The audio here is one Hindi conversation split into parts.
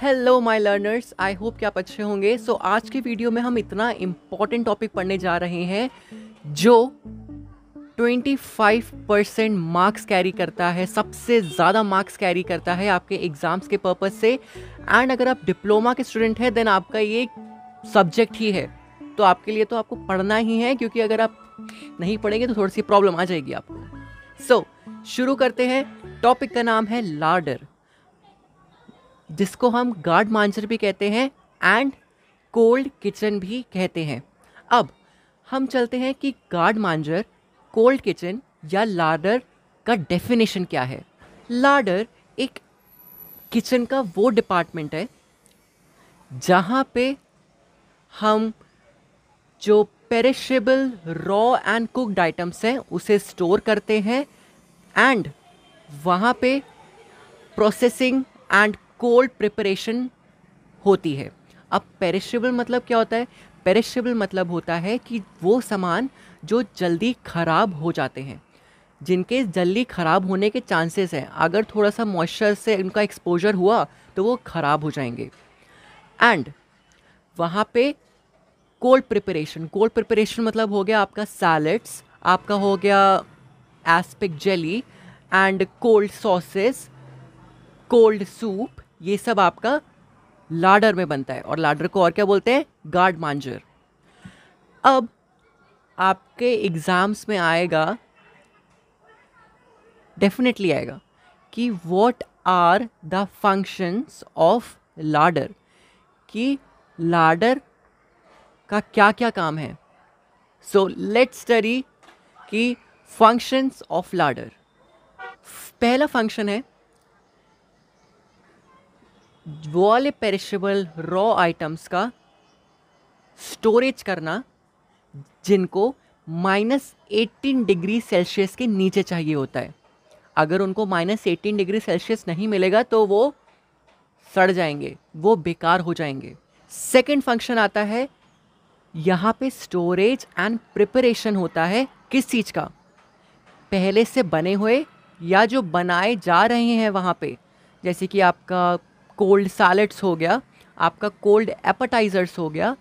hello my learners I hope कि आप अच्छे होंगे सो so, आज की वीडियो में हम इतना इम्पॉर्टेंट टॉपिक पढ़ने जा रहे हैं जो 25 परसेंट मार्क्स कैरी करता है सबसे ज़्यादा मार्क्स कैरी करता है आपके एग्ज़ाम्स के पर्पज़ से एंड अगर आप डिप्लोमा के स्टूडेंट हैं देन आपका ये सब्जेक्ट ही है तो आपके लिए तो आपको पढ़ना ही है क्योंकि अगर आप नहीं पढ़ेंगे तो थोड़ी सी प्रॉब्लम आ जाएगी आपको सो so, शुरू करते हैं टॉपिक का नाम है लार्डर जिसको हम गार्ड मांजर भी कहते हैं एंड कोल्ड किचन भी कहते हैं अब हम चलते हैं कि गार्ड मांजर कोल्ड किचन या लाडर का डेफिनेशन क्या है लाडर एक किचन का वो डिपार्टमेंट है जहाँ पे हम जो perishable raw and cooked items हैं उसे स्टोर करते हैं एंड वहाँ पे प्रोसेसिंग एंड कोल्ड प्रिपरेशन होती है अब पेरिशेबल मतलब क्या होता है पेरिशेबल मतलब होता है कि वो सामान जो जल्दी ख़राब हो जाते हैं जिनके जल्दी ख़राब होने के चांसेस हैं अगर थोड़ा सा मॉइस्चर से उनका एक्सपोजर हुआ तो वो ख़राब हो जाएंगे एंड वहाँ पे कोल्ड प्रिपरेशन कोल्ड प्रिपरेशन मतलब हो गया आपका सैलड्स आपका हो गया aspic jelly and cold sauces cold soup ये सब आपका लाडर में बनता है और लाडर को और क्या बोलते हैं गार्ड मांजर अब आपके एग्ज़ाम्स में आएगा डेफिनेटली आएगा कि what are the functions of larder कि लाडर का क्या क्या काम है सो लेट स्टडी कि फंक्शंस ऑफ लाडर पहला फंक्शन है वॉल वाले पेरिशेबल रॉ आइटम्स का स्टोरेज करना जिनको माइनस एटीन डिग्री सेल्सियस के नीचे चाहिए होता है अगर उनको माइनस एटीन डिग्री सेल्सियस नहीं मिलेगा तो वो सड़ जाएंगे वो बेकार हो जाएंगे सेकेंड फंक्शन आता है यहाँ पे स्टोरेज एंड प्रिपरेशन होता है किस चीज़ का पहले से बने हुए या जो बनाए जा रहे हैं वहाँ पे जैसे कि आपका कोल्ड सैलड्स हो गया आपका कोल्ड एपेटाइजर्स हो गया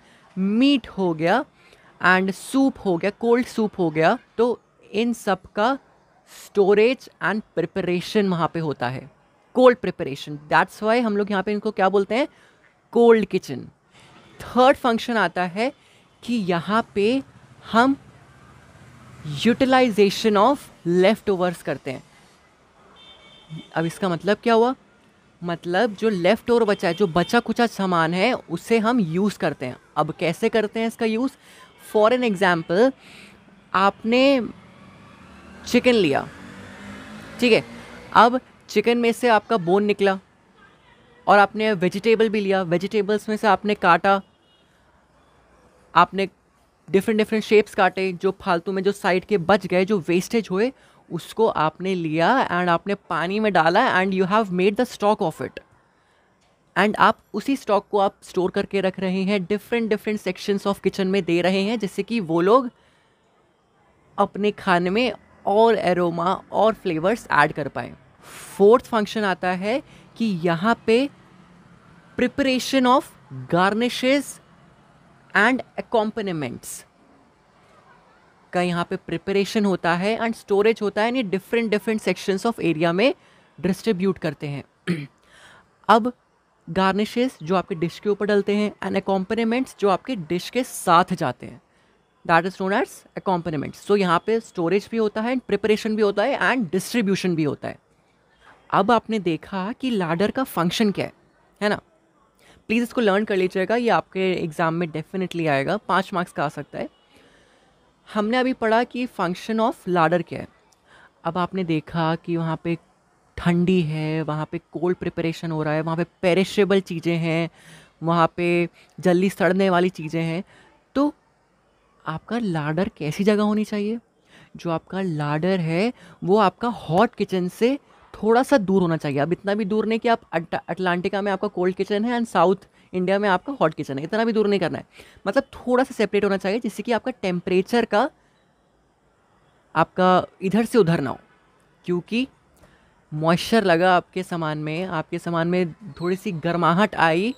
मीट हो गया एंड सूप हो गया कोल्ड सूप हो गया तो इन सब का स्टोरेज एंड प्रिपरेशन वहाँ पे होता है कोल्ड प्रिपरेशन दैट्स वाई हम लोग यहाँ पे इनको क्या बोलते हैं कोल्ड किचन थर्ड फंक्शन आता है कि यहाँ पे हम यूटिलाइजेशन ऑफ लेफ्ट ओवर्स करते हैं अब इसका मतलब क्या हुआ मतलब जो लेफ़्ट ओवर बचा है जो बचा कुचा सामान है उसे हम यूज़ करते हैं अब कैसे करते हैं इसका यूज़ फॉर एन एग्ज़ाम्पल आपने चिकन लिया ठीक है अब चिकन में से आपका बोन निकला और आपने वेजिटेबल भी लिया वेजिटेबल्स में से आपने काटा आपने डिफरेंट डिफरेंट शेप्स काटे जो फालतू में जो साइड के बच गए जो वेस्टेज हुए उसको आपने लिया एंड आपने पानी में डाला and you have made the stock of it and आप उसी स्टॉक को आप स्टोर करके रख रहे हैं different different sections of kitchen में दे रहे हैं जिससे कि वो लोग अपने खाने में और एरोमा और फ्लेवर्स ऐड कर पाएँ फोर्थ फंक्शन आता है कि यहाँ पे preparation of garnishes and accompaniments का यहाँ पे प्रिपरेशन होता है एंड स्टोरेज होता है यानी different different sections of area में डिस्ट्रीब्यूट करते हैं अब गार्निशेस जो आपके डिश के ऊपर डलते हैं एंड अकॉम्पनीमेंट्स जो आपके डिश के साथ जाते हैं that is known as accompaniments so यहाँ पे स्टोरेज भी होता है एंड प्रिपरेशन भी होता है एंड डिस्ट्रीब्यूशन भी होता है अब आपने देखा कि लाडर का फंक्शन क्या है है ना प्लीज़ इसको लर्न कर लीजिएगा ये आपके एग्ज़ाम में डेफिनेटली आएगा पाँच मार्क्स का आ सकता है हमने अभी पढ़ा कि फंक्शन ऑफ लाडर क्या है अब आपने देखा कि वहाँ पे ठंडी है वहाँ पे कोल्ड प्रिपरेशन हो रहा है वहाँ पे पेरिशेबल चीज़ें हैं वहाँ पे जल्दी सड़ने वाली चीज़ें हैं तो आपका लाडर कैसी जगह होनी चाहिए जो आपका लाडर है वो आपका हॉट किचन से थोड़ा सा दूर होना चाहिए अब इतना भी दूर नहीं कि आप अट, अटलांटिका में आपका कोल्ड किचन है एंड साउथ इंडिया में आपका हॉट किचन है इतना भी दूर नहीं करना है मतलब थोड़ा सा सेपरेट होना चाहिए जिससे कि आपका टेम्परेचर का आपका इधर से उधर ना हो क्योंकि मॉइस्चर लगा आपके सामान में आपके सामान में थोड़ी सी गर्माहट आई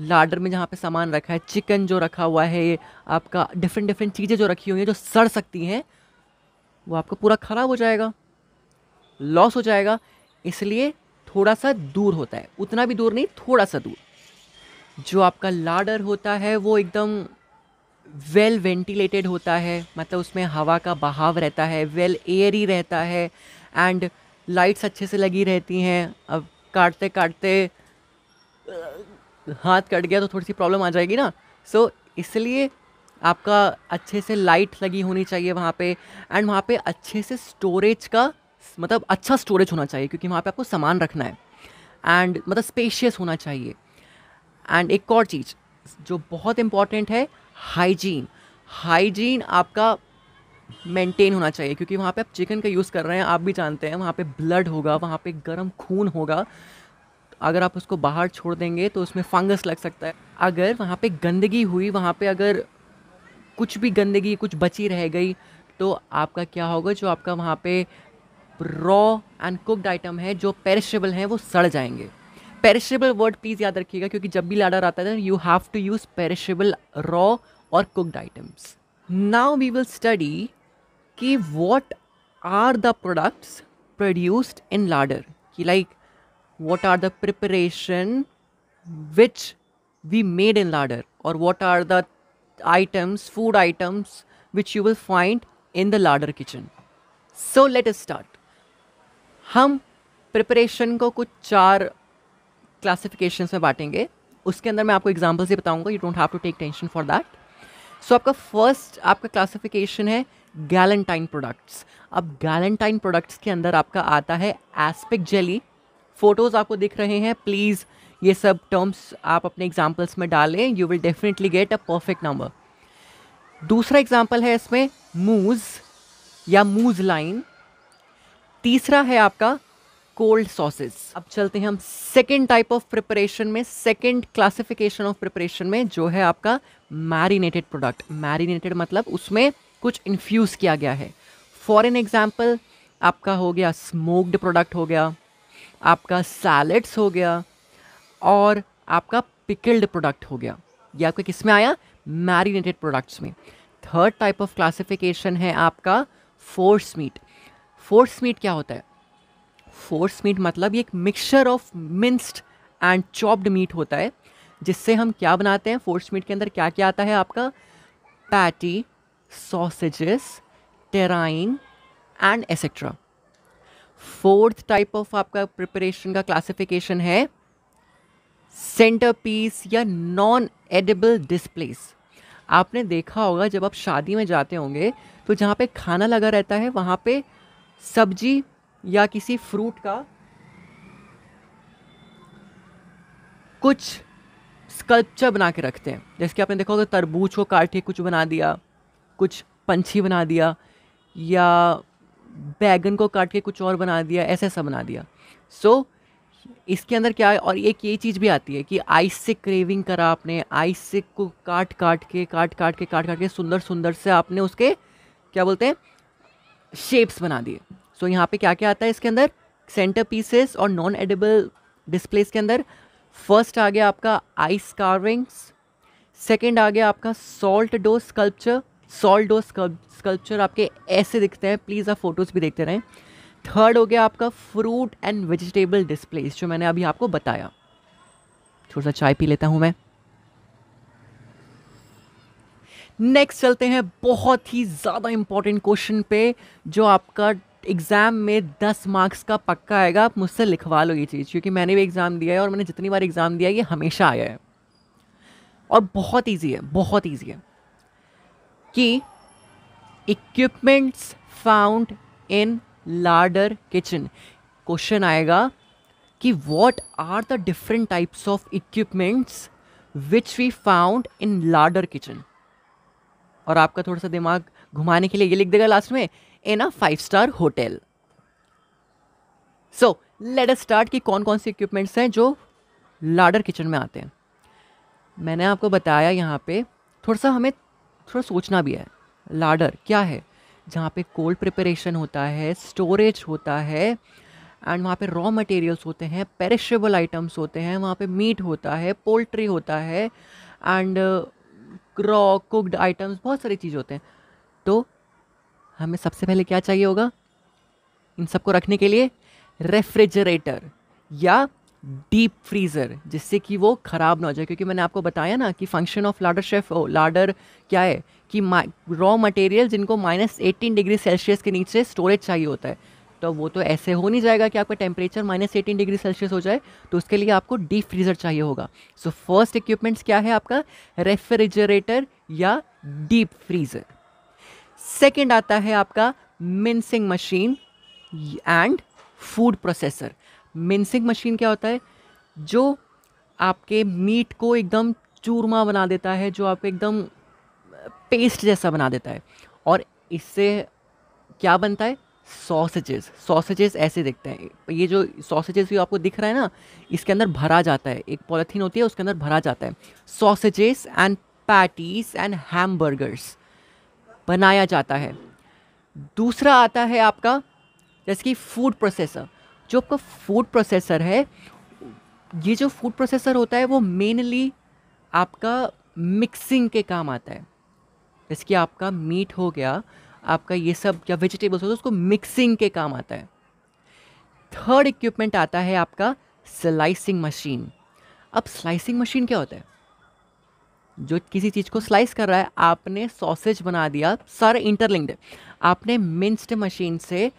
लाडर में जहाँ पे सामान रखा है चिकन जो रखा हुआ है आपका डिफरेंट डिफरेंट चीज़ें जो रखी हुई हैं जो सड़ सकती हैं वो आपका पूरा ख़राब हो जाएगा लॉस हो जाएगा इसलिए थोड़ा सा दूर होता है उतना भी दूर नहीं थोड़ा सा दूर जो आपका लाडर होता है वो एकदम वेल वेंटिलेटेड होता है मतलब उसमें हवा का बहाव रहता है वेल एयरी रहता है एंड लाइट्स अच्छे से लगी रहती हैं अब काटते काटते हाथ कट गया तो थोड़ी सी प्रॉब्लम आ जाएगी ना सो so, इसलिए आपका अच्छे से लाइट लगी होनी चाहिए वहाँ पे एंड वहाँ पे अच्छे से स्टोरेज का मतलब अच्छा स्टोरेज होना चाहिए क्योंकि वहाँ पे आपको सामान रखना है एंड मतलब स्पेशियस होना चाहिए एंड एक और चीज़ जो बहुत इंपॉर्टेंट है हाइजीन हाइजीन आपका मेंटेन होना चाहिए क्योंकि वहाँ पे आप चिकन का यूज़ कर रहे हैं आप भी जानते हैं वहाँ पे ब्लड होगा वहाँ पे गर्म खून होगा अगर आप उसको बाहर छोड़ देंगे तो उसमें फंगस लग सकता है अगर वहाँ पे गंदगी हुई वहाँ पे अगर कुछ भी गंदगी कुछ बची रह गई तो आपका क्या होगा जो आपका वहाँ पे रॉ एंड कुकड आइटम है जो पेरिशेबल हैं वो सड़ जाएंगे पेरिशेबल वर्ड प्लीज़ याद रखिएगा क्योंकि जब भी लाडर आता है you have to use perishable raw और cooked items now we will study कि what are the products produced in larder कि like what are the preparation which we made in larder और what are the items food items which you will find in the larder kitchen so let start हम प्रिपरेशन को कुछ चार क्लासिफिकेशन में बांटेंगे उसके अंदर मैं आपको एग्जाम्पल से बताऊँगा you don't have to take tension for that so आपका फर्स्ट आपका क्लासिफिकेशन है गैलेंटाइन प्रोडक्ट्स अब गैलेंटाइन प्रोडक्ट्स के अंदर आपका आता है एस्पिक जेली फ़ोटोज़ आपको दिख रहे हैं प्लीज़ ये सब टर्म्स आप अपने एग्जाम्पल्स में डालें you will definitely get a perfect number दूसरा एग्जाम्पल है इसमें मूज या मूज लाइन तीसरा है आपका कोल्ड सॉसेस अब चलते हैं हम सेकेंड टाइप ऑफ प्रिपरेशन में सेकेंड क्लासिफिकेशन ऑफ प्रिपरेशन में जो है आपका मैरिनेटेड प्रोडक्ट मैरिनेटेड मतलब उसमें कुछ इन्फ्यूज़ किया गया है फॉर एन एग्ज़ाम्पल आपका हो गया स्मोक्ड प्रोडक्ट हो गया आपका सैलड्स हो गया और आपका पिकल्ड प्रोडक्ट हो गया ये आपका किस में आया मैरिनेटेड प्रोडक्ट्स में थर्ड टाइप ऑफ क्लासिफिकेशन है आपका फोर्स मीट फोर्स मीट क्या होता है फोर्स मीट मतलब ये एक mixture of minced and chopped meat होता है जिससे हम क्या बनाते हैं फोर्स मीट के अंदर क्या क्या आता है आपका patty sausages terrine and etcetera fourth type of आपका प्रिपरेशन का क्लासिफिकेशन है सेंटर पीस या नॉन एडिबल डिस्प्लेस आपने देखा होगा जब आप शादी में जाते होंगे तो जहाँ पे खाना लगा रहता है वहाँ पे सब्जी या किसी फ्रूट का कुछ स्कल्पचर बना के रखते हैं जैसे कि आपने देखा होगा तरबूज को काट के कुछ बना दिया कुछ पंछी बना दिया या बैगन को काट के कुछ और बना दिया ऐसा ऐसा बना दिया सो so, इसके अंदर क्या है और एक ये चीज़ भी आती है कि आइस से क्रेविंग करा आपने आइस से को काट काट के काट काट के काट काट के सुंदर सुंदर से आपने उसके क्या बोलते हैं शेप्स बना दिए सो so, यहाँ पे क्या क्या आता है इसके अंदर सेंटर पीसेस और नॉन एडिबल डिस्प्लेस के अंदर फर्स्ट आ गया आपका आइस कार्विंग्स सेकेंड आ गया आपका salt dough sculpture salt dough sculpture आपके ऐसे दिखते हैं प्लीज़ आप फोटोज़ भी देखते रहें थर्ड हो गया आपका फ्रूट एंड वेजिटेबल डिस्प्लेस जो मैंने अभी आपको बताया थोड़ा सा चाय पी लेता हूँ मैं नेक्स्ट चलते हैं बहुत ही ज़्यादा इम्पॉर्टेंट क्वेश्चन पे जो आपका एग्ज़ाम में दस मार्क्स का पक्का आएगा आप मुझसे लिखवा लो ये चीज़ क्योंकि मैंने भी एग्ज़ाम दिया है और मैंने जितनी बार एग्ज़ाम दिया है ये हमेशा आया है और बहुत ईजी है बहुत ईजी है कि equipments found in larder kitchen question आएगा कि what are the different types of equipments which we found in larder kitchen और आपका थोड़ा सा दिमाग घुमाने के लिए ये लिख देगा लास्ट में in a five star hotel so let us start कि कौन कौन से इक्विपमेंट्स हैं जो लाडर किचन में आते हैं मैंने आपको बताया यहाँ पे थोड़ा सा हमें थोड़ा सोचना भी है लाडर क्या है जहाँ पे कोल्ड प्रिपरेशन होता है स्टोरेज होता है एंड वहाँ पे रॉ मटेरियल्स होते हैं पेरिशेबल आइटम्स होते हैं वहाँ पे मीट होता है पोल्ट्री होता है एंड रॉ कुकड आइटम्स बहुत सारी चीज़ होते हैं तो हमें सबसे पहले क्या चाहिए होगा इन सबको रखने के लिए रेफ्रिजरेटर या डीप फ्रीज़र जिससे कि वो ख़राब ना हो जाए क्योंकि मैंने आपको बताया ना कि function of larder chef of larder क्या है कि रॉ मटेरियल जिनको माइनस एटीन डिग्री सेल्सियस के नीचे स्टोरेज चाहिए होता है तो वो तो ऐसे हो नहीं जाएगा कि आपका temperature minus eighteen degree Celsius हो जाए तो उसके लिए आपको डीप फ्रीज़र चाहिए होगा सो फर्स्ट इक्विपमेंट्स क्या है आपका रेफ्रिजरेटर या डीप फ्रीज़र सेकेंड आता है आपका mincing machine and food processor mincing machine क्या होता है जो आपके मीट को एकदम चूरमा बना देता है जो आपको एकदम पेस्ट जैसा बना देता है और इससे क्या बनता है सॉसेजेस सॉसेजेस ऐसे दिखते हैं ये जो सॉसेजेस भी आपको दिख रहा है ना इसके अंदर भरा जाता है एक पॉलीथीन होती है उसके अंदर भरा जाता है sausages and patties and hamburgers बनाया जाता है दूसरा आता है आपका जैसे कि फूड प्रोसेसर जो आपका फूड प्रोसेसर है ये जो फूड प्रोसेसर होता है वो मेनली आपका मिक्सिंग के काम आता है जैसे कि आपका मीट हो गया आपका ये सब या वेजिटेबल्स हो तो उसको मिक्सिंग के काम आता है थर्ड इक्विपमेंट आता है आपका स्लाइसिंग मशीन अब स्लाइसिंग मशीन क्या होता है जो किसी चीज़ को स्लाइस कर रहा है आपने सॉसेज बना दिया सारे इंटरलिंक्ड आपने मिन्स्ड मशीन से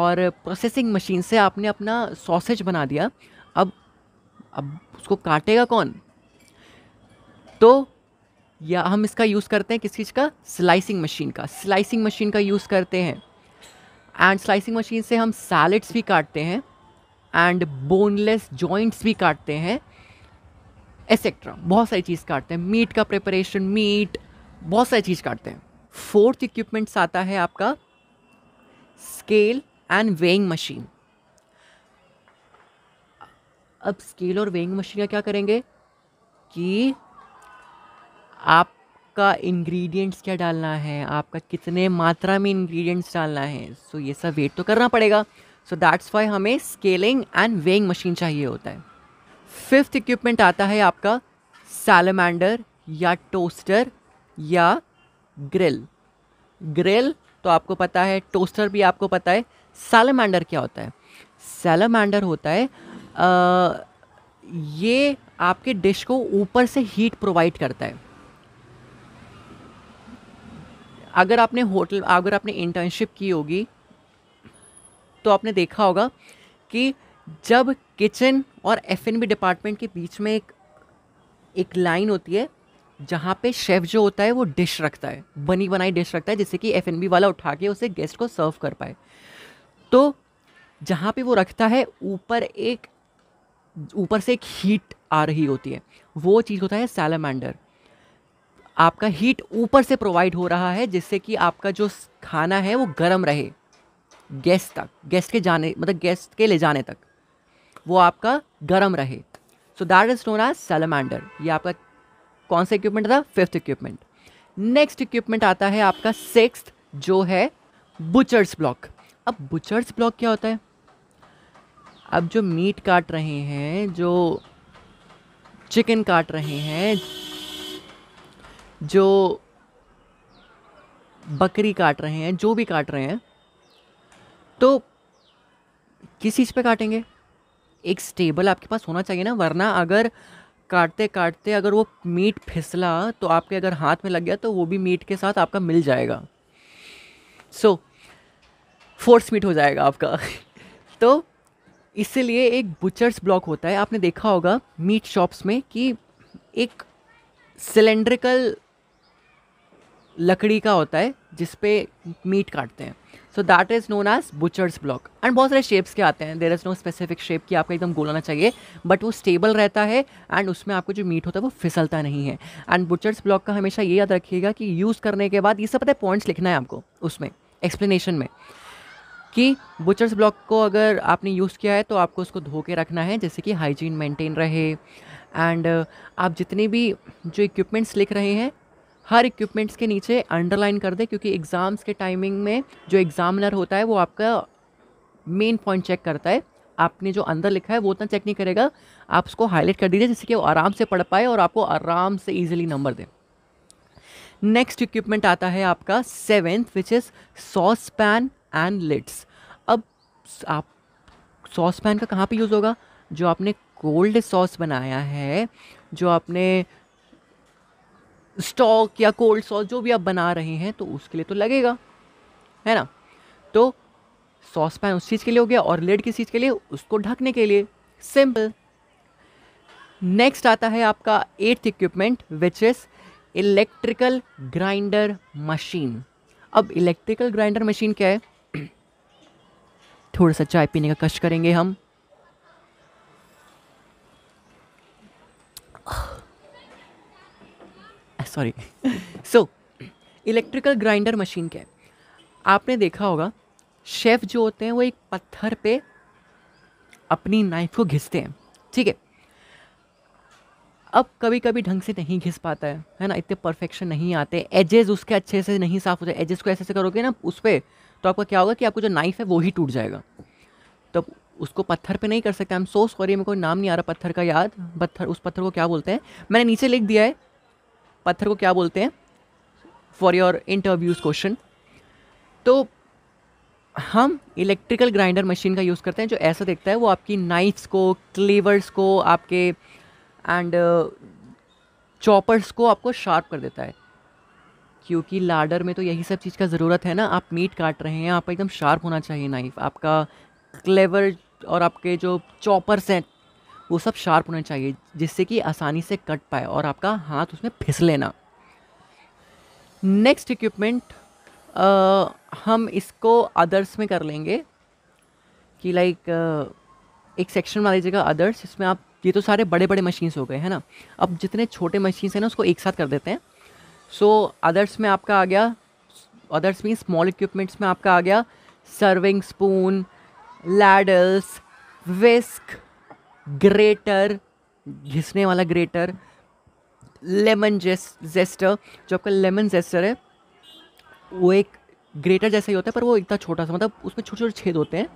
और प्रोसेसिंग मशीन से आपने अपना सॉसेज बना दिया अब अब उसको काटेगा कौन तो या हम इसका यूज़ करते हैं किस चीज़ का स्लाइसिंग मशीन का स्लाइसिंग मशीन का यूज़ करते हैं एंड स्लाइसिंग मशीन से हम सैलड्स भी काटते हैं एंड बोनलेस जॉइंट्स भी काटते हैं एसेट्रा बहुत सारी चीज़ काटते हैं मीट का प्रिपरेशन मीट बहुत सारी चीज़ काटते हैं फोर्थ इक्विपमेंट्स आता है आपका स्केल एंड वेइंग मशीन अब स्केल और वेइंग मशीन का क्या करेंगे कि आपका इंग्रेडिएंट्स क्या डालना है आपका कितने मात्रा में इंग्रेडिएंट्स डालना है सो so, ये सब वेट तो करना पड़ेगा सो दैट्स वाई हमें स्केलिंग एंड वेइंग मशीन चाहिए होता है फिफ्थ इक्विपमेंट आता है आपका सैलमैंडर या टोस्टर या ग्रिल ग्रिल तो आपको पता है टोस्टर भी आपको पता है सैलमेंडर क्या होता है सैलमैंडर होता है आ, ये आपके डिश को ऊपर से हीट प्रोवाइड करता है अगर आपने होटल अगर आपने इंटर्नशिप की होगी तो आपने देखा होगा कि जब किचन और एफ बी डिपार्टमेंट के बीच में एक एक लाइन होती है जहाँ पे शेफ़ जो होता है वो डिश रखता है बनी बनाई डिश रखता है जिससे कि एफ वाला उठा के उसे गेस्ट को सर्व कर पाए तो जहाँ पे वो रखता है ऊपर एक ऊपर से एक हीट आ रही होती है वो चीज़ होता है सैलमेंडर आपका हीट ऊपर से प्रोवाइड हो रहा है जिससे कि आपका जो खाना है वो गर्म रहे गेस्ट तक गेस्ट के जाने मतलब गेस्ट के ले जाने तक वो आपका गर्म रहे so that is known as salamander ये आपका कौन सा इक्विपमेंट था फिफ्थ इक्विपमेंट नेक्स्ट इक्विपमेंट आता है आपका सिक्स जो है बुचर्स ब्लॉक अब बुचर्स ब्लॉक क्या होता है अब जो मीट काट रहे हैं जो चिकन काट रहे हैं जो बकरी काट रहे हैं जो भी काट रहे हैं तो किस चीज़ पे काटेंगे एक स्टेबल आपके पास होना चाहिए ना वरना अगर काटते काटते अगर वो मीट फिसला तो आपके अगर हाथ में लग गया तो वो भी मीट के साथ आपका मिल जाएगा सो फोर्स मीट हो जाएगा आपका तो इसलिए एक बुचर्स ब्लॉक होता है आपने देखा होगा मीट शॉप्स में कि एक सिलेंड्रिकल लकड़ी का होता है जिसपे मीट काटते हैं so that is known as butcher's block and बहुत सारे शेप्स के आते हैं there is no specific shape कि आपका एकदम गोलाना चाहिए बट वो स्टेबल रहता है एंड उसमें आपको जो मीट होता है वो फिसलता नहीं है एंड बुचर्स ब्लॉक का हमेशा ये याद रखिएगा कि यूज़ करने के बाद ये सब पता है पॉइंट्स लिखना है आपको उसमें एक्सप्लेनेशन में कि बुचर्स ब्लॉक को अगर आपने यूज़ किया है तो आपको उसको धो के रखना है जैसे कि हाइजीन मेंटेन रहे एंड uh, आप जितने भी जो इक्विपमेंट्स लिख रहे हैं हर इक्विपमेंट्स के नीचे अंडरलाइन कर दे क्योंकि एग्ज़ाम्स के टाइमिंग में जो एग्ज़ामिनर होता है वो आपका मेन पॉइंट चेक करता है आपने जो अंदर लिखा है वो उतना चेक नहीं करेगा आप उसको हाईलाइट कर दीजिए जिससे कि वो आराम से पढ़ पाए और आपको आराम से ईजिली नंबर दें नेक्स्ट इक्विपमेंट आता है आपका seventh which is sauce pan and lids अब आप सॉस पैन का कहाँ पे यूज़ होगा जो आपने कोल्ड सॉस बनाया है जो आपने स्टॉक या कोल्ड सॉस जो भी आप बना रहे हैं तो उसके लिए तो लगेगा है ना तो सॉस पैन उस चीज़ के लिए हो गया और लेड किस चीज़ के लिए उसको ढकने के लिए सिंपल नेक्स्ट आता है आपका eighth equipment which is electrical grinder machine अब इलेक्ट्रिकल ग्राइंडर मशीन क्या है थोड़ा सा चाय पीने का कष्ट करेंगे हम sorry so electrical grinder machine क्या है आपने देखा होगा शेफ़ जो होते हैं वो एक पत्थर पे अपनी नाइफ को घिसते हैं ठीक है अब कभी कभी ढंग से नहीं घिस पाता है है ना इतने परफेक्शन नहीं आते एजेस उसके अच्छे से नहीं साफ़ होते एजेस को ऐसे ऐसे करोगे ना उस पर तो आपका क्या होगा कि आपको जो नाइफ़ है वो ही टूट जाएगा तो उसको पत्थर पे नहीं कर सकते आई एम सो सॉरी मेरे को नाम नहीं आ रहा पत्थर का याद पत्थर उस पत्थर को क्या बोलते हैं मैंने नीचे लिख दिया है पत्थर को क्या बोलते हैं फॉर योर इंटरव्यूज़ क्वेश्चन तो हम इलेक्ट्रिकल ग्राइंडर मशीन का यूज़ करते हैं जो ऐसा देखता है वो आपकी नाइफ्स को क्लेवर्स को आपके एंड चॉपर्स uh, को आपको शार्प कर देता है क्योंकि लाडर में तो यही सब चीज़ का ज़रूरत है ना आप मीट काट रहे हैं आपका एकदम शार्प होना चाहिए नाइफ आपका क्लेवर और आपके जो चॉपर्स हैं वो सब शार्प होने चाहिए जिससे कि आसानी से कट पाए और आपका हाथ उसमें फिसले ना नेक्स्ट इक्विपमेंट हम इसको अदर्स में कर लेंगे कि लाइक एक सेक्शन बना लीजिएगा अदर्स इसमें आप ये तो सारे बड़े बड़े मशीन्स हो गए हैं ना अब जितने छोटे मशीन्स हैं ना उसको एक साथ कर देते हैं सो so, अदर्स में आपका आ गया अदर्स मीन स्मॉल इक्विपमेंट्स में आपका आ गया serving spoon ladles whisk grater घिसने वाला ग्रेटर लेमन जेस जेस्टर जो आपका लेमन जेस्टर है वो एक ग्रेटर जैसा ही होता है पर वो इतना छोटा सा मतलब उसमें छोटे छोटे छेद होते हैं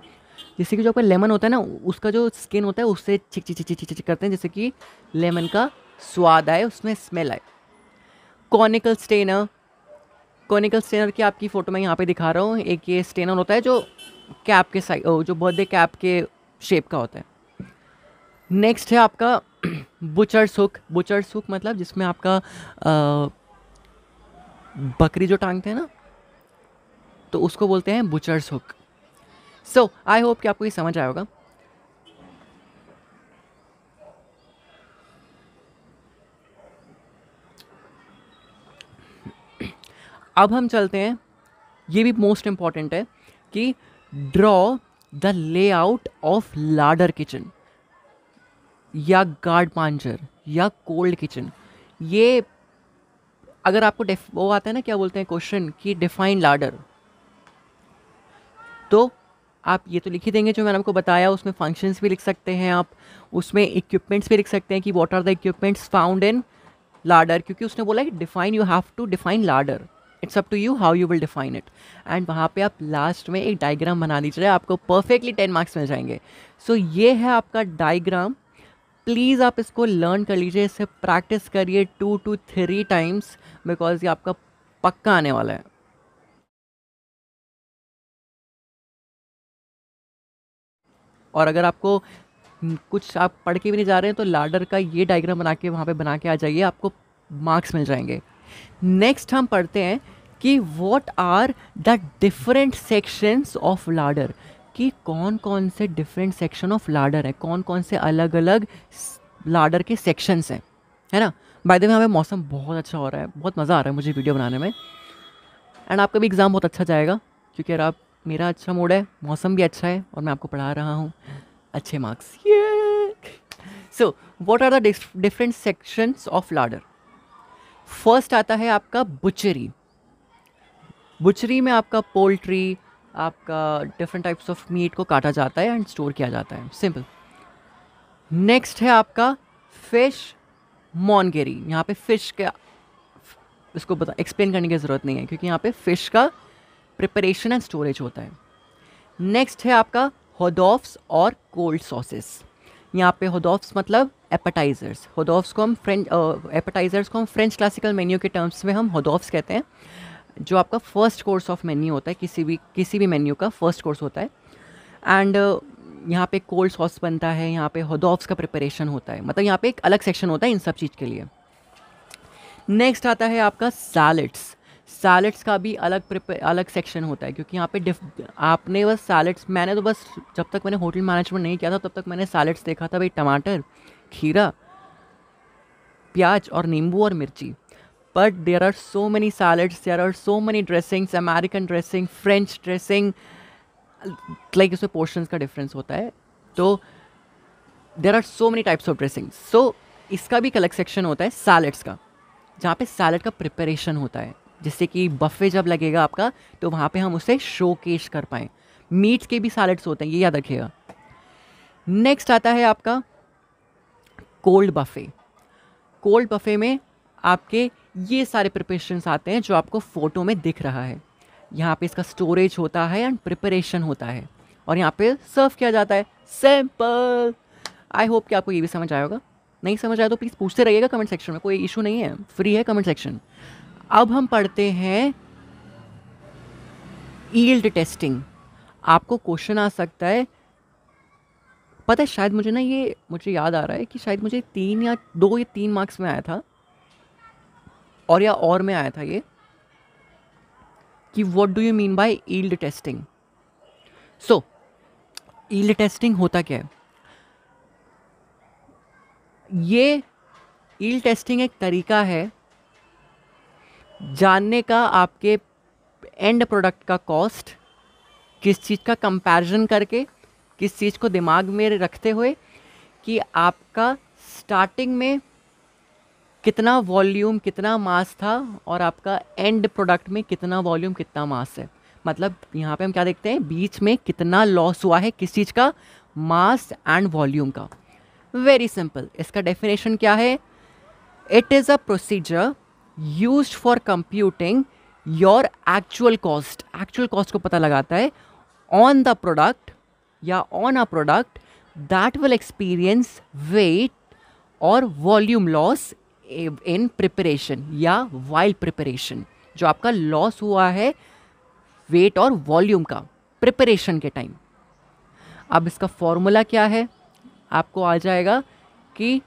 जैसे कि जो आपका लेमन होता है ना उसका जो स्किन होता है उससे छिक छिक छिक छिक करते हैं जैसे कि लेमन का स्वाद आए उसमें स्मेल आए कॉनिकल स्टेनर कॉनिकल स्टेनर की आपकी फ़ोटो मैं यहाँ पे दिखा रहा हूँ एक ये स्टेनर होता है जो कैप के साइज जो बर्थडे कैप के शेप का होता है नेक्स्ट है आपका बुचर सुख बुचर सुख मतलब जिसमें आपका आ, बकरी जो टांगते हैं ना तो उसको बोलते हैं बुचर सुख सो आई होप कि आपको ये समझ आया होगा अब हम चलते हैं ये भी मोस्ट इम्पॉर्टेंट है कि draw the layout of larder kitchen या गार्ड पांजर या कोल्ड किचन ये अगर आपको वो आता है ना क्या बोलते हैं क्वेश्चन कि डिफाइन लाडर तो आप ये तो लिख ही देंगे जो मैंने आपको बताया उसमें फंक्शंस भी लिख सकते हैं आप उसमें इक्विपमेंट्स भी लिख सकते हैं कि what are the equipments found in larder क्योंकि उसने बोला कि define you have to define larder it's up to you how you will define it and वहाँ पे आप लास्ट में एक डायग्राम बना दीजिए आपको परफेक्टली टेन मार्क्स मिल जाएंगे सो so, ये है आपका डायग्राम प्लीज़ आप इसको लर्न कर लीजिए इसे प्रैक्टिस करिए two to three times because ये आपका पक्का आने वाला है और अगर आपको हम्म, कुछ आप पढ़ के भी नहीं जा रहे हैं तो लाडर का ये डायग्राम बना के वहाँ पे बना के आ जाइए आपको मार्क्स मिल जाएंगे नेक्स्ट हम पढ़ते हैं कि what are the different sections of larder कि कौन कौन से डिफरेंट सेक्शन ऑफ लाडर है कौन कौन से अलग अलग लाडर के सेक्शंस हैं है ना बाय द वे हमें मौसम बहुत अच्छा हो रहा है बहुत मज़ा आ रहा है मुझे वीडियो बनाने में एंड आपका भी एग्ज़ाम बहुत अच्छा जाएगा क्योंकि अगर आप मेरा अच्छा मूड है मौसम भी अच्छा है और मैं आपको पढ़ा रहा हूँ अच्छे मार्क्स ये so what are the different sections of larder first आता है आपका बुचरी बुचरी में आपका पोल्ट्री आपका डिफरेंट टाइप्स ऑफ मीट को काटा जाता है एंड स्टोर किया जाता है सिंपल नेक्स्ट है आपका फिश मॉनगेरी यहाँ पे फिश का इसको बता एक्सप्लेन करने की ज़रूरत नहीं है क्योंकि यहाँ पे फिश का प्रिपरेशन एंड स्टोरेज होता है नेक्स्ट है आपका हदोफ्स और कोल्ड सॉसेस यहाँ पे हदोफ्स मतलब एपेटाइजर्स हदोफ्स को हम फ्रेंच एपेटाइजर्स को हम फ्रेंच क्लासिकल मेन्यू के टर्म्स में हम हदोफ्स कहते हैं जो आपका फर्स्ट कोर्स ऑफ मेन्यू होता है किसी भी किसी भी मेन्यू का फर्स्ट कोर्स होता है एंड uh, यहाँ पे कोल्ड सॉस बनता है यहाँ पे हॉडॉफ्स का प्रिपरेशन होता है मतलब यहाँ पे एक अलग सेक्शन होता है इन सब चीज़ के लिए नेक्स्ट आता है आपका सैलड्स सैलड्स का भी अलग अलग सेक्शन होता है क्योंकि यहाँ पे डिफ आपने बस सैलड्स मैंने तो बस जब तक मैंने होटल मैनेजमेंट नहीं किया था तब तक मैंने सैलड्स देखा था भाई टमाटर खीरा प्याज और नींबू और मिर्ची but there are so many salads there are so many dressings American dressing French dressing like उसमें पोर्शन का डिफरेंस होता है तो there are so many types of dressings so इसका भी कलेक्ट सेक्शन होता है सैलड्स का जहाँ पे सैलड का प्रिपरेशन होता है जैसे कि बफे जब लगेगा आपका तो वहाँ पर हम उसे शो केश कर पाएँ मीट्स के भी सैलड्स होते हैं ये याद रखिएगा नेक्स्ट आता है आपका कोल्ड बफे कोल्ड बफे में आपके ये सारे प्रिपरेशन आते हैं जो आपको फ़ोटो में दिख रहा है यहाँ पे इसका स्टोरेज होता है एंड प्रिपरेशन होता है और यहाँ पे सर्व किया जाता है सैम्पल आई होप कि आपको ये भी समझ आया होगा नहीं समझ आया तो प्लीज़ पूछते रहिएगा कमेंट सेक्शन में कोई इशू नहीं है फ्री है कमेंट सेक्शन अब हम पढ़ते हैं ईल्ड टेस्टिंग आपको क्वेश्चन आ सकता है पता है शायद मुझे ना ये मुझे याद आ रहा है कि शायद मुझे तीन या दो या तीन मार्क्स में आया था और या और में आया था ये कि what do you mean by yield testing so yield testing होता क्या है ये ईल्ड टेस्टिंग एक तरीका है जानने का आपके एंड प्रोडक्ट का कॉस्ट किस चीज़ का कंपैरिजन करके किस चीज़ को दिमाग में रखते हुए कि आपका स्टार्टिंग में कितना वॉल्यूम कितना मास था और आपका एंड प्रोडक्ट में कितना वॉल्यूम कितना मास है मतलब यहाँ पे हम क्या देखते हैं बीच में कितना लॉस हुआ है किस चीज़ का मास एंड वॉल्यूम का वेरी सिंपल इसका डेफिनेशन क्या है it is a procedure use for computing your actual cost actual cost को पता लगाता है ऑन द प्रोडक्ट या on a product that will experience weight और वॉल्यूम लॉस इन प्रिपरेशन या वाइल्ड प्रिपरेशन जो आपका लॉस हुआ है वेट और वॉल्यूम का प्रिपरेशन के टाइम अब इसका फॉर्मूला क्या है आपको आ जाएगा कि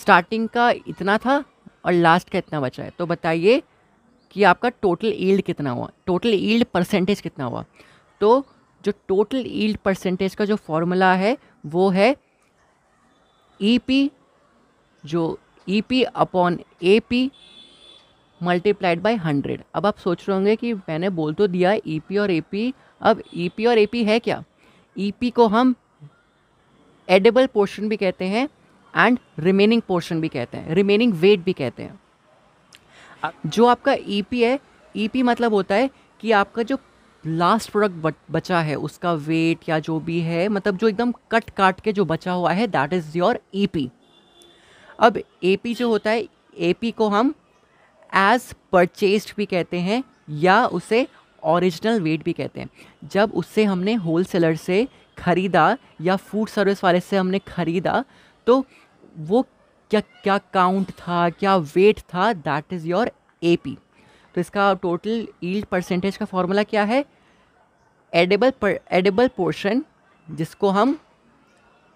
स्टार्टिंग का इतना था और लास्ट का इतना बचा है तो बताइए कि आपका टोटल ईल्ड कितना हुआ टोटल ईल्ड परसेंटेज कितना हुआ तो जो टोटल ईल्ड परसेंटेज का जो फॉर्मूला है वो है ई e पी जो E P upon A P multiplied by hundred अब आप सोच रहे होंगे कि मैंने बोल तो दिया ई e पी और ए पी अब ई e पी और ए पी है क्या ई पी को हम एडेबल पोर्शन भी कहते हैं एंड रिमेनिंग पोर्शन भी कहते हैं रिमेनिंग वेट भी कहते हैं जो आपका ई पी है ई पी मतलब होता है कि आपका जो लास्ट प्रोडक्ट बचा है उसका वेट या जो भी है मतलब जो एकदम कट काट के जो बचा हुआ है दैट इज़ योर ए अब ए जो होता है ए को हम एज परचेस्ड भी कहते हैं या उसे ओरिजिनल वेट भी कहते हैं जब उससे हमने होल सेलर से ख़रीदा या फूड सर्विस वाले से हमने ख़रीदा तो वो क्या क्या काउंट था क्या वेट था दैट इज़ योर ए तो इसका टोटल ईल्ड परसेंटेज का फॉर्मूला क्या है एडेबल एडेबल पोर्शन जिसको हम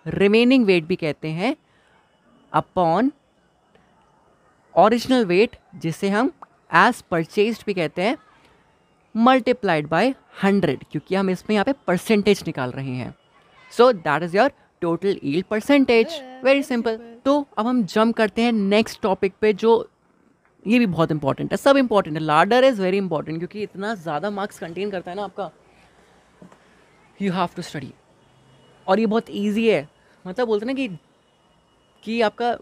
रिमेनिंग वेट भी कहते हैं अपॉन ओरिजिनल वेट जिसे हम एज परचेज भी कहते हैं मल्टीप्लाइड बाय हंड्रेड क्योंकि हम इसमें यहाँ पे परसेंटेज निकाल रहे हैं so that is your total yield percentage very simple तो अब हम जंप करते हैं नेक्स्ट टॉपिक पे जो ये भी बहुत इंपॉर्टेंट है सब इंपॉर्टेंट है लार्डर इज़ वेरी इंपॉर्टेंट क्योंकि इतना ज़्यादा मार्क्स कंटेन करता है ना आपका यू हैव टू स्टडी और ये बहुत ईजी है मतलब बोलते ना कि कि आपका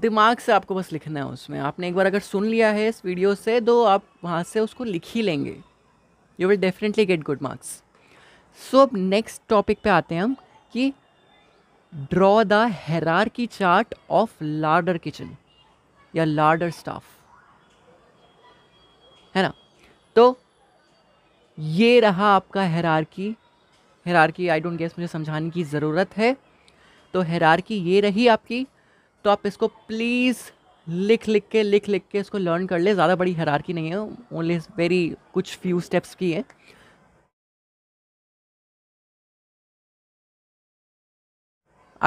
दिमाग से आपको बस लिखना है उसमें आपने एक बार अगर सुन लिया है इस वीडियो से तो आप वहाँ से उसको लिख ही लेंगे you will definitely get good marks so अब नेक्स्ट टॉपिक पे आते हैं हम कि ड्रॉ द हेरार की चार्ट ऑफ लार्डर किचन या लार्डर स्टाफ है ना तो ये रहा आपका हेरार की हेरारकी आई डोंट गेस मुझे समझाने की ज़रूरत है तो की ये रही आपकी तो आप इसको प्लीज़ लिख लिख के लिख लिख के इसको लर्न कर ले ज़्यादा बड़ी की नहीं है ओनली वेरी कुछ फ्यू स्टेप्स की है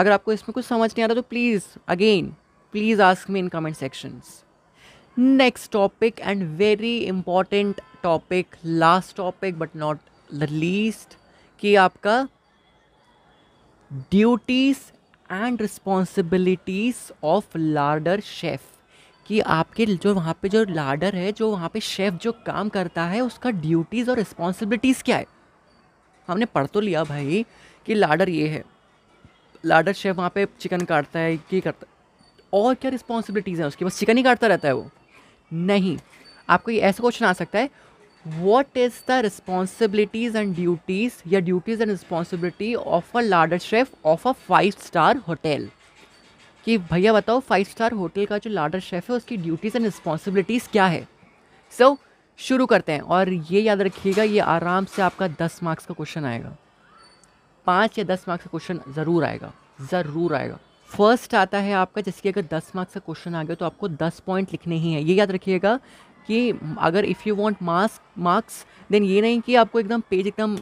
अगर आपको इसमें कुछ समझ नहीं आ रहा तो please again please ask me in comment sections next topic and very important topic last topic but not the least कि आपका duties and responsibilities of larder chef कि आपके जो वहाँ पे जो लार्डर है जो वहाँ पे शेफ़ जो काम करता है उसका ड्यूटीज़ और रिस्पॉन्सिबिलिटीज़ क्या है हमने पढ़ तो लिया भाई कि लार्डर ये है लार्डर शेफ़ वहाँ पे चिकन काटता है ये करता है और क्या रिस्पॉन्सिबिलिटीज़ हैं उसकी बस चिकन ही काटता रहता है वो नहीं आपको ये ऐसा क्वेश्चन आ सकता है what is the responsibilities and duties या duties and responsibility of a larder chef of a five star hotel कि भैया बताओ फाइव स्टार होटल का जो लार्डर शेफ है उसकी ड्यूटीज़ एंड रिस्पॉन्सिबिलिटीज़ क्या है सो so, शुरू करते हैं और ये याद रखिएगा ये आराम से आपका दस मार्क्स का क्वेश्चन आएगा पाँच या दस मार्क्स का क्वेश्चन ज़रूर आएगा ज़रूर आएगा फर्स्ट आता है आपका जैसे कि अगर दस मार्क्स का क्वेश्चन आ गया तो आपको दस पॉइंट लिखने ही हैं ये याद रखिएगा कि अगर if you want marks marks then ये नहीं कि आपको एकदम पेज एकदम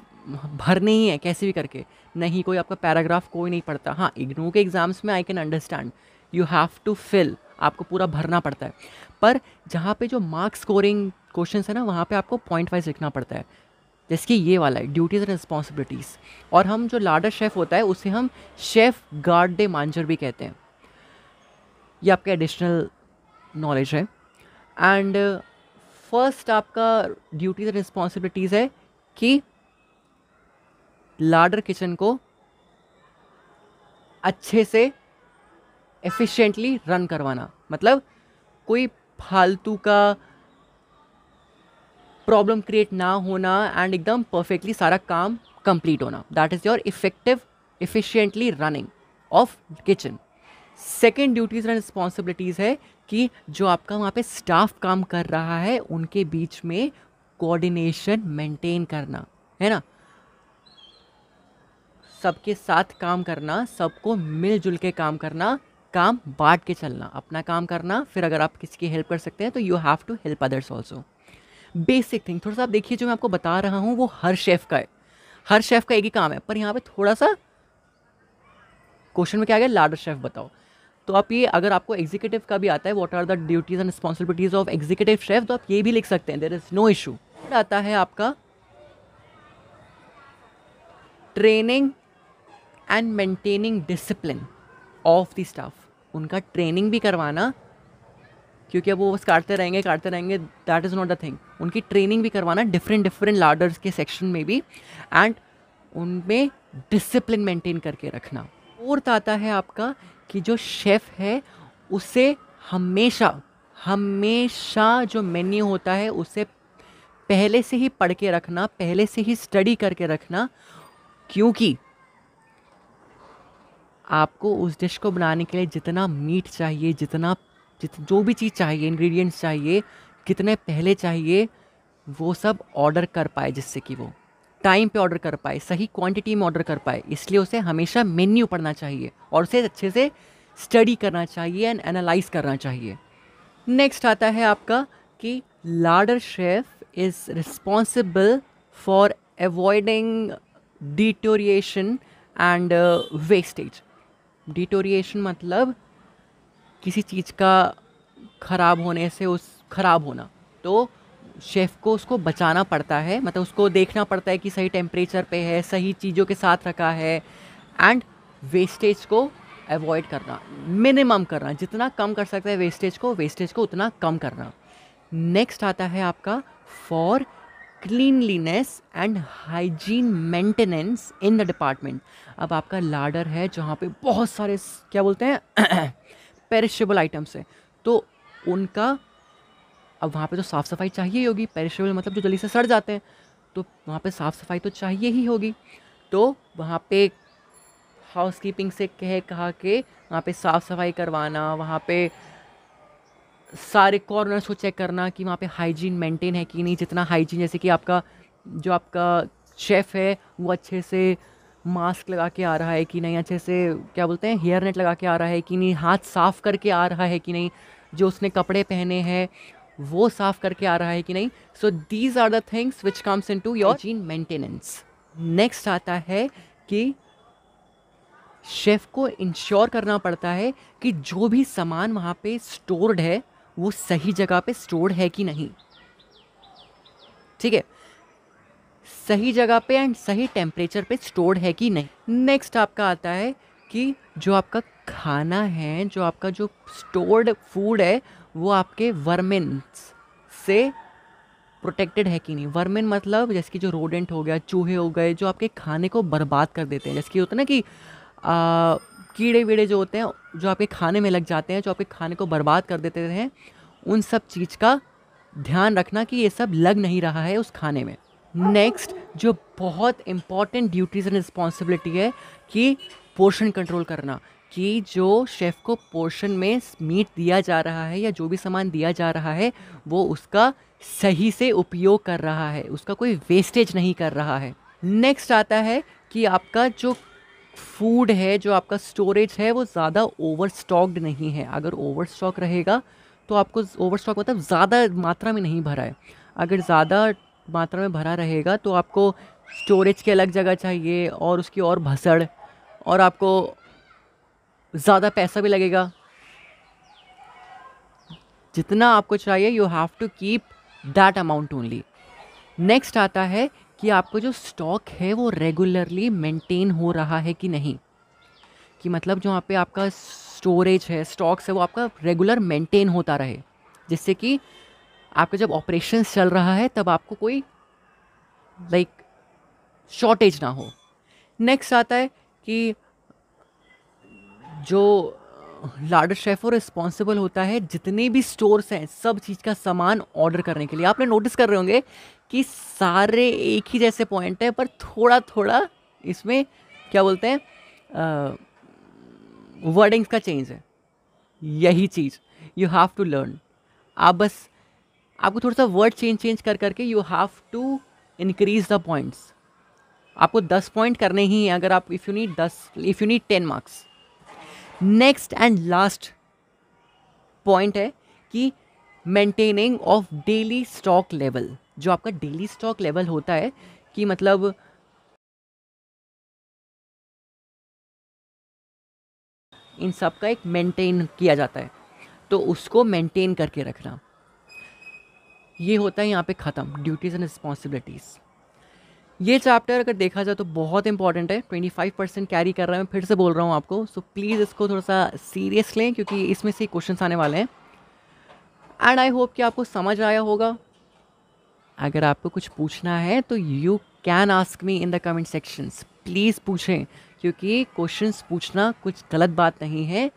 भरने ही है कैसे भी करके नहीं कोई आपका पैराग्राफ कोई नहीं पड़ता हाँ इग्नू के एग्ज़ाम्स में I can understand you have to fill आपको पूरा भरना पड़ता है पर जहाँ पे जो मार्क्स स्कोरिंग क्वेश्चन है ना वहाँ पे आपको पॉइंट वाइज लिखना पड़ता है जैसे कि ये वाला है ड्यूटीज़ एंड रिस्पॉन्सिबिलिटीज़ और हम जो लाडर शेफ़ होता है उसे हम शेफ़ गार्ड डे मांजर भी कहते हैं ये आपका एडिशनल नॉलेज है एंड फर्स्ट आपका ड्यूटी एंड रिस्पॉन्सिबिलिटीज़ है कि लाडर किचन को अच्छे से एफिशिएंटली रन करवाना मतलब कोई फालतू का प्रॉब्लम क्रिएट ना होना एंड एकदम परफेक्टली सारा काम कंप्लीट होना that is your effective efficiently running of kitchen second duties and responsibilities है कि जो आपका वहाँ पे स्टाफ काम कर रहा है उनके बीच में कोऑर्डिनेशन मेंटेन करना है ना सबके साथ काम करना सबको मिलजुल के काम करना काम बांट के चलना अपना काम करना फिर अगर आप किसी की हेल्प कर सकते हैं तो you have to help others also basic thing थोड़ा सा आप देखिए जो मैं आपको बता रहा हूँ वो हर शेफ़ का है हर शेफ़ का एक ही काम है पर यहाँ पे थोड़ा सा क्वेश्चन में क्या आ गया लार्डर शेफ़ बताओ तो आप ये अगर आपको एग्जीक्यूटिव का भी आता है what are the duties and responsibilities of executive chef तो आप ये भी लिख सकते हैं देर इज़ नो इशू आता है आपका training and maintaining discipline of the staff उनका ट्रेनिंग भी करवाना क्योंकि अब वो बस काटते रहेंगे काटते रहेंगे that is not the thing उनकी ट्रेनिंग भी करवाना डिफरेंट डिफरेंट लार्डर्स के सेक्शन में भी एंड उनमें डिसिप्लिन मेंटेन करके रखना फोर्थ आता है आपका कि जो शेफ़ है उसे हमेशा हमेशा जो मेन्यू होता है उसे पहले से ही पढ़ के रखना पहले से ही स्टडी करके रखना क्योंकि आपको उस डिश को बनाने के लिए जितना मीट चाहिए जितना जित जो भी चीज़ चाहिए इंग्रेडिएंट्स चाहिए कितने पहले चाहिए वो सब ऑर्डर कर पाए जिससे कि वो टाइम पे ऑर्डर कर पाए सही क्वांटिटी में ऑर्डर कर पाए इसलिए उसे हमेशा मेन्यू पढ़ना चाहिए और उसे अच्छे से स्टडी करना चाहिए एंड एनालाइज करना चाहिए नेक्स्ट आता है आपका कि larder chef is responsible for avoiding deterioration and wastage deterioration मतलब किसी चीज़ का ख़राब होने से उस ख़राब होना तो शेफ़ को उसको बचाना पड़ता है मतलब उसको देखना पड़ता है कि सही टेम्परेचर पे है सही चीज़ों के साथ रखा है एंड वेस्टेज को अवॉइड करना मिनिमम करना जितना कम कर सकते हैं वेस्टेज को वेस्टेज को उतना कम करना नेक्स्ट आता है आपका for cleanliness and hygiene maintenance in the department अब आपका लाडर है जहाँ पे बहुत सारे क्या बोलते हैं पेरिशेबल आइटम्स हैं तो उनका अब वहाँ पे तो साफ़ सफाई चाहिए ही होगी पेरिशेबल मतलब जो जल्दी से सड़ जाते हैं तो वहाँ पे साफ़ सफाई तो चाहिए ही होगी तो वहाँ पे हाउस कीपिंग से कह कहा के वहाँ पे साफ़ सफाई करवाना वहाँ पे सारे कॉर्नर्स को चेक करना कि वहाँ पे हाइजीन मेंटेन है कि नहीं जितना हाइजीन जैसे कि आपका जो आपका शेफ़ है वो अच्छे से मास्क लगा के आ रहा है कि नहीं अच्छे से क्या बोलते हैं हेयर नेट लगा के आ रहा है कि नहीं हाथ साफ़ करके आ रहा है कि नहीं जो उसने कपड़े पहने हैं वो साफ करके आ रहा है कि नहीं so these are the things which comes into your hygiene maintenance next आता है कि शेफ़ को इंश्योर करना पड़ता है कि जो भी सामान वहाँ पे स्टोर्ड है वो सही जगह पे स्टोर्ड है कि नहीं ठीक है सही जगह पे एंड सही टेम्परेचर पे स्टोर्ड है कि नहीं नेक्स्ट आपका आता है कि जो आपका खाना है जो आपका जो स्टोर्ड फूड है वो आपके वर्मिन से प्रोटेक्टेड है कि नहीं वर्मिन मतलब जैसे कि जो रोडेंट हो गया चूहे हो गए जो आपके खाने को बर्बाद कर देते हैं जैसे कि होता है ना कि आ, कीड़े वीड़े जो होते हैं जो आपके खाने में लग जाते हैं जो आपके खाने को बर्बाद कर देते हैं उन सब चीज़ का ध्यान रखना कि ये सब लग नहीं रहा है उस खाने में नेक्स्ट जो बहुत इम्पॉर्टेंट ड्यूटीज़ एंड रिस्पॉन्सिबिलिटी है कि पोर्शन कंट्रोल करना कि जो शेफ़ को पोर्शन में मीट दिया जा रहा है या जो भी सामान दिया जा रहा है वो उसका सही से उपयोग कर रहा है उसका कोई वेस्टेज नहीं कर रहा है नेक्स्ट आता है कि आपका जो फूड है जो आपका स्टोरेज है वो ज़्यादा ओवर स्टॉक्ड नहीं है अगर ओवर स्टॉक रहेगा तो आपको ओवर स्टॉक मतलब ज़्यादा मात्रा में नहीं भरा है अगर ज़्यादा मात्रा में भरा रहेगा तो आपको स्टोरेज की अलग जगह चाहिए और उसकी और भसड़ और आपको ज़्यादा पैसा भी लगेगा जितना आपको चाहिए you have to keep that amount only next आता है कि आपको जो स्टॉक है वो रेगुलरली मेंटेन हो रहा है कि नहीं कि मतलब जो पे आपका स्टोरेज है स्टॉक्स है वो आपका रेगुलर मेंटेन होता रहे जिससे कि आपका जब ऑपरेशन चल रहा है तब आपको कोई लाइक like, शॉर्टेज ना हो नेक्स्ट आता है कि जो लार्डर शेफ और रिस्पॉन्सिबल होता है जितने भी स्टोर्स हैं सब चीज़ का सामान ऑर्डर करने के लिए आपने नोटिस कर रहे होंगे कि सारे एक ही जैसे पॉइंट हैं पर थोड़ा थोड़ा इसमें क्या बोलते हैं वर्डिंग्स का चेंज है यही चीज़ यू हैव टू लर्न आप बस आपको थोड़ा सा वर्ड चेंज चेंज कर करके you have to increase the points आपको दस पॉइंट करने ही हैं अगर आप इफ़ यू नीड दस if you need ten marks next and last point है कि maintaining of daily stock level जो आपका डेली स्टॉक लेवल होता है कि मतलब इन सब का एक मेंटेन किया जाता है तो उसको मेंटेन करके रखना ये होता है यहाँ पे ख़त्म ड्यूटीज़ एंड रिस्पॉन्सिबिलिटीज़ ये चैप्टर अगर देखा जाए तो बहुत इंपॉर्टेंट है 25 परसेंट कैरी कर रहा है मैं फिर से बोल रहा हूँ आपको सो so, प्लीज़ इसको थोड़ा सा सीरियस लें क्योंकि इसमें से क्वेश्चन आने वाले हैं एंड आई होप कि आपको समझ आया होगा अगर आपको कुछ पूछना है तो you can ask me in the comment sections please पूछें क्योंकि क्वेश्चन पूछना कुछ गलत बात नहीं है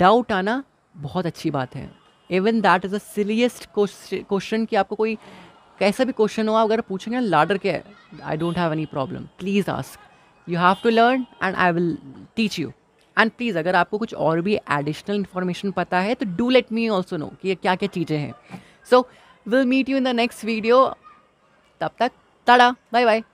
डाउट आना बहुत अच्छी बात है even that is a silliest question कि आपको कोई कैसा भी क्वेश्चन हो अगर पूछेंगे लाडर के I don't have any problem please ask you have to learn and I will teach you and please अगर आपको कुछ और भी एडिशनल इन्फॉर्मेशन पता है तो do let me also know कि क्या क्या चीज़ें हैं so will meet you in the next video तब तक तड़ा बाय बाय